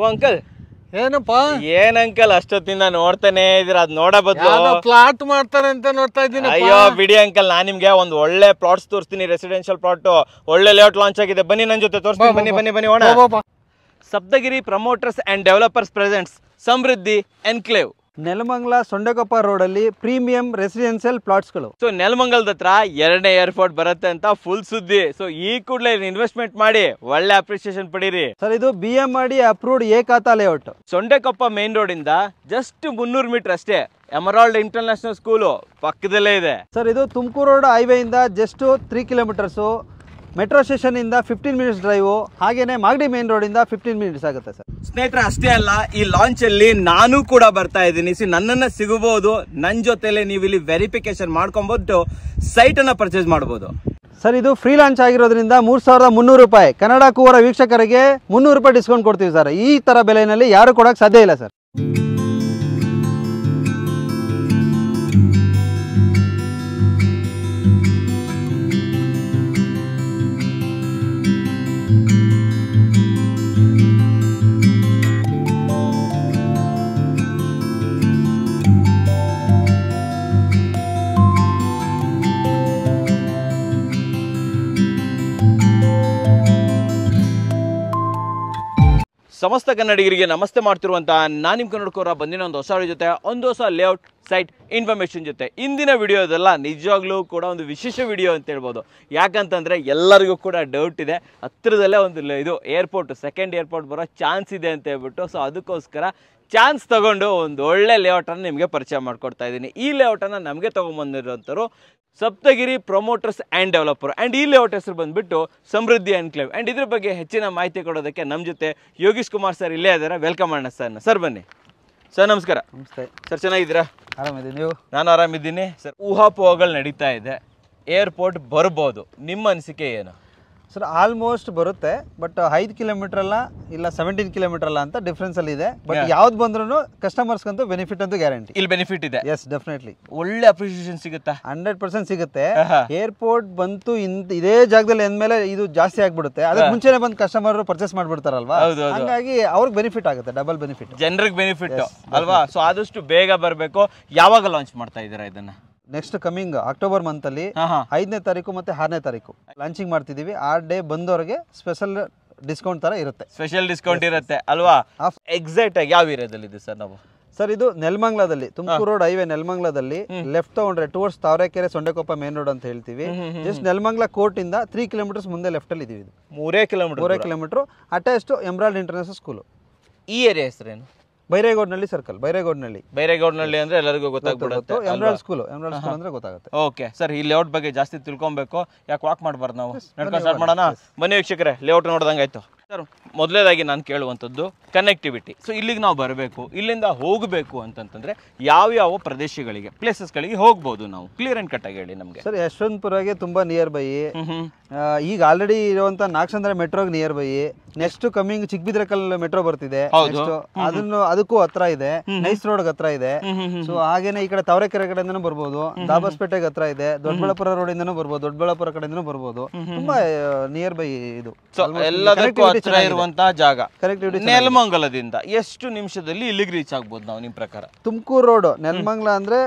ಓ uncle ಏನಪ್ಪ ಏನ್ uncle ಅಷ್ಟೊತ್ತಿಂದ ನೋಡ್ತಾನೆ ಇದ್ರ ಅದ್ ನೋಡ ಬದಲು ಪ್ಲಾಟ್ ಮಾಡ್ತಾರೆ ಅಂತ ನೋಡ್ತಾ ಇದ್ದೀನಿ ಅಯ್ಯೋ ಬಿಡಿ ಅಂಕಲ್ ನಾನ್ ನಿಮ್ಗೆ ಒಂದ್ ಒಳ್ಳೆ ಪ್ಲಾಟ್ಸ್ ತೋರಿಸ್ತೀನಿ ರೆಸಿಡೆನ್ಶಿಯಲ್ ಪ್ಲಾಟ್ ಒಳ್ಳೆ ಲೇಔಟ್ ಲಾಂಚ್ ಆಗಿದೆ ಬನ್ನಿ ನನ್ ಜೊತೆ ತೋರಿಸ್ತೀನಿ ಬನ್ನಿ ಬನ್ನಿ ಬನ್ನಿ Saptagiri promoters and developers presents Samruddhi enclave Nelamangala road ಅಲ್ಲಿ ಪ್ರೀಮಿಯಂ ಪ್ಲಾಟ್ಸ್ ಗಳು ಸೊ ನೆಲಮಂಗಲದ ಹತ್ರ ಎರಡನೇ ಏರ್ಪೋರ್ಟ್ ಬರುತ್ತೆ ಅಂತ ಫುಲ್ ಸುದ್ದಿ ಸೊ ಈ ಕೂಡಲೇ ಇನ್ವೆಸ್ಟ್ಮೆಂಟ್ ಮಾಡಿ ಒಳ್ಳೆ ಅಪ್ರಿಸಿಯೇಷನ್ ಪಡೀರಿ ಸರ್ ಇದು B M R D approved ಏಕಾತ ಲೇಔಟ್ ಸೊಂಡೆಕೊಪ್ಪ ಮೇನ್ ರೋಡ್ ಇಂದ ಜಸ್ಟ್ ಮುನ್ನೂರು ಮೀಟರ್ ಅಷ್ಟೇ ಎಮರಾಲ್ಡ್ ಇಂಟರ್ನ್ಯಾಷನಲ್ ಸ್ಕೂಲ್ ಪಕ್ಕದಲ್ಲೇ ಇದೆ ಸರ್ ಇದು ತುಮಕೂರು ರೋಡ್ ಹೈವೇ ಇಂದ ಜಸ್ಟ್ ತ್ರೀ ಕಿಲೋಮೀಟರ್ಸ್ ಮೆಟ್ರೋ ಸ್ಟೇಷನಿಂದ ಫಿಫ್ಟೀನ್ ಮಿನಿಟ್ಸ್ ಡ್ರೈವು ಹಾಗೇನೆ ಮಾಗಡಿ ಮೇನ್ ರೋಡಿಂದ ಫಿಫ್ಟೀನ್ ಮಿನಿಟ್ಸ್ ಆಗುತ್ತೆ ಸರ್ ಸ್ನೇಹಿತರೆ ಅಷ್ಟೇ ಅಲ್ಲ ಈ ಲಾಂಚಲ್ಲಿ ನಾನು ಕೂಡ ಬರ್ತಾ ಇದ್ದೀನಿ ಸಿ ನನ್ನನ್ನು ಸಿಗಬಹುದು ನನ್ನ ಜೊತೆಲೆ ನೀವು ಇಲ್ಲಿ ವೆರಿಫಿಕೇಶನ್ ಸೈಟ್ ಸೈಟನ್ನು ಪರ್ಚೇಸ್ ಮಾಡ್ಬೋದು ಸರ್ ಇದು ಫ್ರೀ ಲಾಂಚ್ ಆಗಿರೋದ್ರಿಂದ ಮೂರು ಸಾವಿರದ ಮುನ್ನೂರು ರೂಪಾಯಿ ಕನ್ನಡ ಕೂವರ ವೀಕ್ಷಕರಿಗೆ ಮುನ್ನೂರು ರೂಪಾಯಿ ಡಿಸ್ಕೌಂಟ್ ಕೊಡ್ತೀವಿ ಸರ್ ಈ ಥರ ಬೆಲೆಯಲ್ಲಿ ಯಾರು ಕೊಡೋಕ್ಕೆ ಸಾಧ್ಯ ಇಲ್ಲ ಸರ್ ಸಮಸ್ತ ಕನ್ನಡಿಗರಿಗೆ ನಮಸ್ತೆ ಮಾಡ್ತಿರುವಂತಹ ನಾನು ನಿಮ್ಮ ಕನ್ನಡಕೋರ ಬಂದಿನ ಒಂದು ಹೊಸ ಜೊತೆ ಒಂದು ಹೊಸ ಲೇಔಟ್ ಸೈಟ್ ಇನ್ಫಾರ್ಮೇಶನ್ ಜೊತೆ ಇಂದಿನ ವಿಡಿಯೋ ಇದೆಲ್ಲ ನಿಜವಾಗ್ಲೂ ಕೂಡ ಒಂದು ವಿಶೇಷ ವಿಡಿಯೋ ಅಂತ ಹೇಳ್ಬೋದು ಯಾಕಂತಂದರೆ ಎಲ್ಲರಿಗೂ ಕೂಡ ಡೌಟ್ ಇದೆ ಹತ್ತಿರದಲ್ಲೇ ಒಂದು ಇದು ಏರ್ಪೋರ್ಟ್ ಸೆಕೆಂಡ್ ಏರ್ಪೋರ್ಟ್ ಬರೋ ಚಾನ್ಸ್ ಇದೆ ಅಂತ ಹೇಳ್ಬಿಟ್ಟು ಸೊ ಅದಕ್ಕೋಸ್ಕರ ಚಾನ್ಸ್ ತಗೊಂಡು ಒಂದು ಒಳ್ಳೆ ಲೇಔಟನ್ನು ನಿಮಗೆ ಪರಿಚಯ ಮಾಡಿಕೊಡ್ತಾ ಇದ್ದೀನಿ ಈ ಲೇಔಟನ್ನು ನಮಗೆ ತೊಗೊಂಬಂದಿರೋಂಥರು Saptagiri promoters and developer and ಈ ಲೇಔಟ್ ಹೆಸರು ಬಂದುಬಿಟ್ಟು ಸಮೃದ್ಧಿ ಎನ್ಕ್ಲೇವ್ ಆ್ಯಂಡ್ ಇದ್ರ ಬಗ್ಗೆ ಹೆಚ್ಚಿನ ಮಾಹಿತಿ ಕೊಡೋದಕ್ಕೆ ನಮ್ಮ ಜೊತೆ ಯೋಗೀಶ್ ಕುಮಾರ್ ಸರ್ ಇಲ್ಲೇ ಇದ್ದಾರೆ ವೆಲ್ಕಮ್ ಮಾಡೋಣ ಸರ್ನ ಸರ್ ಬನ್ನಿ ಸರ್ ನಮಸ್ಕಾರ ನಮಸ್ತೆ ಸರ್ ಚೆನ್ನಾಗಿದ್ದೀರಾ ಆರಾಮಿದ್ದೀನಿ ನೀವು ನಾನು ಆರಾಮಿದ್ದೀನಿ ಸರ್ ಊಹಾಪೋಹಗಳು ನಡೀತಾ ಇದೆ ಏರ್ಪೋರ್ಟ್ ಬರ್ಬೋದು ನಿಮ್ಮ ಅನಿಸಿಕೆ ಏನು ಸರ್ ಆಲ್ಮೋಸ್ಟ್ ಬರುತ್ತೆ ಬಟ್ ಐದು ಕಿಲೋಮೀಟರ್ ಅಲ್ಲ ಇಲ್ಲ ಸೆವೆಂಟೀನ್ ಕಿಲೋಮೀಟರ್ ಅಲ್ಲ ಅಂತ ಡಿಫ್ರೆನ್ಸ್ ಅಲ್ಲಿ ಇದೆ ಬಟ್ ಯಾವ್ದು ಬಂದ್ರು ಕಸ್ಟಮರ್ಸ್ ಅಂತೂ ಬೆನಿಫಿಟ್ ಅಂತೂ ಗ್ಯಾರಂಟಿ ಇಲ್ಲಿ ಬೆನಿಫಿಟ್ ಇದೆ ಎಸ್ ಡೆಫಿನೆಟ್ಲಿ ಒಳ್ಳೆ ಅಪ್ರಿಸಿಯೇಷನ್ ಸಿಗುತ್ತೆ ಹಂಡ್ರೆಡ್ ಪರ್ಸೆಂಟ್ ಸಿಗುತ್ತೆ ಏರ್ಪೋರ್ಟ್ ಬಂತು ಇದೇ ಜಾಗದಲ್ಲಿ ಅಂದ್ಮೇಲೆ ಇದು ಜಾಸ್ತಿ ಆಗ್ಬಿಡುತ್ತೆ ಅದಕ್ಕೆ ಮುಂಚೆನೆ ಬಂದು ಕಸ್ಟಮರ್ ಪರ್ಚೇಸ್ ಮಾಡ್ಬಿಡ್ತಾರಲ್ವಾ ಹಾಗಾಗಿ ಅವ್ರಿಗೆ ಬೆನಿಫಿಟ್ ಆಗುತ್ತೆ ಡಬಲ್ ಬೆನಿಫಿಟ್ ಜನರಿಗೆ ಬೆನಿಫಿಟ್ ಅಲ್ವಾ ಸೊ ಆದಷ್ಟು ಬೇಗ ಬರಬೇಕು ಯಾವಾಗ ಲಾಂಚ್ ಮಾಡ್ತಾ ಇದ್ದೀರಾ ಇದನ್ನ ನೆಕ್ಸ್ಟ್ ಕಮಿಂಗ್ ಅಕ್ಟೋಬರ್ ಮಂತ್ ಅಲ್ಲಿ ಐದನೇ ತಾರೀಕು ಮತ್ತೆ ಆರನೇ ತಾರೀಕು ಲಾಂಚಿಂಗ್ ಮಾಡ್ತಿದೀವಿ ಆ ಡೇ ಬಂದವರಿಗೆ ಸ್ಪೆಷಲ್ ಡಿಸ್ಕೌಂಟ್ ತರ ಇರುತ್ತೆ ಸ್ಪೆಷಲ್ ಡಿಸ್ಕೌಂಟ್ ಇರುತ್ತೆ ಅಲ್ವಾ ಎಕ್ಸಾಕ್ಟ್ ಆಗಿ ಯಾವ ಏರಿಯಾದಲ್ಲಿ ಇದೆ ಸರ್ ನಾವು ಸರ್ ಇದು ನೆಲ್ಮಂಗ್ಲದಲ್ಲಿ ತುಮಕೂರು ರೋಡ್ ಹೈವೇ ನೆಲ್ಮಂಗ್ಲದಲ್ಲಿ ಲೆಫ್ಟ್ ತಗೊಂಡ್ರೆ ಟೂರ್ಸ್ ತಾವರೆಕೆರೆ ಸೊಂಡೆಕೊಪ್ಪ ಮೇನ್ ರೋಡ್ ಅಂತ ಹೇಳ್ತೀವಿ ಜಸ್ಟ್ ನೆಲ್ಮಂಗ್ಲ ಕೋರ್ಟ್ ಇಂದ ತ್ರೀ ಕಿಲೋಮೀಟರ್ಸ್ ಮುಂದೆ ಲೆಫ್ಟ್ ಅಲ್ಲಿ ಇದೀವಿ ಮೂರೇ ಕಿಲೋಮೀಟರ್ ಮೂರೇ kilometer attach to Emerald International School ಈ ಏರಿಯಾ ಹೆಸರೇನು ಬೈರೇಗೌಡ್ನಲ್ಲಿ ಸರ್ಕಲ್ ಬೈರೇಗೌಡ್ನಲ್ಲಿ ಬೈರೇಗೌಡ್ನಲ್ಲಿ ಅಂದ್ರೆ ಎಲ್ಲರಿಗೂ ಗೊತ್ತಾಗ್ಬಿಡುತ್ತೆ ಎಮರಾಲ್ ಸ್ಕೂಲ್ ಎಮರಾಲ್ ಸ್ಕೂಲ್ ಅಂದ್ರೆ ಗೊತ್ತಾಗುತ್ತೆ ಓಕೆ ಸರ್ ಈ ಲೇಔಟ್ ಬಗ್ಗೆ ಜಾಸ್ತಿ ತಿಳ್ಕೊಬೇಕು ಯಾಕೆ ವಾಕ್ ಮಾಡ್ಬಾರ್ದು ನಾವು ನಡ್ಕೊಂಡು ಸ್ಟಾರ್ಟ್ ಮಾಡೋಣ ಬನ್ನಿ ವೀಕ್ಷಕರೇ ಲೇಔಟ್ ಆಯ್ತು ಸರ್ ಮೊದಲೇದಾಗಿ ನಾನು ಕೇಳುವಂಥದ್ದು ಕನೆಕ್ಟಿವಿಟಿ ಸೊ ಇಲ್ಲಿಗೆ ನಾವು ಬರಬೇಕು ಇಲ್ಲಿಂದ ಹೋಗಬೇಕು ಯಾವ ಯಾವ ಪ್ರದೇಶಗಳಿಗೆ ಪ್ಲೇಸಸ್ಗಳಿಗೆ ಹೋಗ್ಬೋದು ನಾವು ಕ್ಲಿಯರ್ ಕಟ್ ಕಟ್ಟಾಗಿ ಹೇಳಿ ನಮಗೆ ಸರ್ ಯಶವಂತಪುರಗೆ ತುಂಬ ನಿಯರ್ ಬೈ ಈಗ ಆಲ್ರೆಡಿ ಇರುವಂಥ ನಾಗಸಂದ್ರ ಮೆಟ್ರೋಗೆ near by next coming Chikkabidarakal metro ಬರ್ತಿದೆ ಅದನ್ನು ಅದಕ್ಕೂ ಹತ್ರ ಇದೆ ನೈಸ್ ರೋಡ್ ಹತ್ರ ಇದೆ ಸೊ ಹಾಗೇನೆ ಈ ಕಡೆ ತಾವರೆಕೆರೆ ಕಡೆಯಿಂದನೂ ಬರ್ಬೋದು ದಾಬಸ್ಪೇಟೆಗೆ ಹತ್ರ ಇದೆ ದೊಡ್ಡಬಳ್ಳಾಪುರ ರೋಡ್ ಇಂದನೂ ಬರ್ಬೋದು ದೊಡ್ಡಬಳ್ಳಾಪುರ ಕಡೆಯಿಂದನೂ ಬರ್ಬೋದು ತುಂಬಾ ನಿಯರ್ ಬೈ ಇದು ಜಾಗ ಕನೆಕ್ಟಿವಿಟಿ ನೆಲಮಂಗಲದಿಂದ ಎಷ್ಟು ನಿಮಿಷದಲ್ಲಿ ಇಲ್ಲಿಗೆ ರೀಚ್ ಆಗ್ಬೋದು ನಾವು ನಿಮ್ ಪ್ರಕಾರ ತುಮಕೂರು ರೋಡ್ ನೆಲ್ಮಂಗಲ ಅಂದ್ರೆ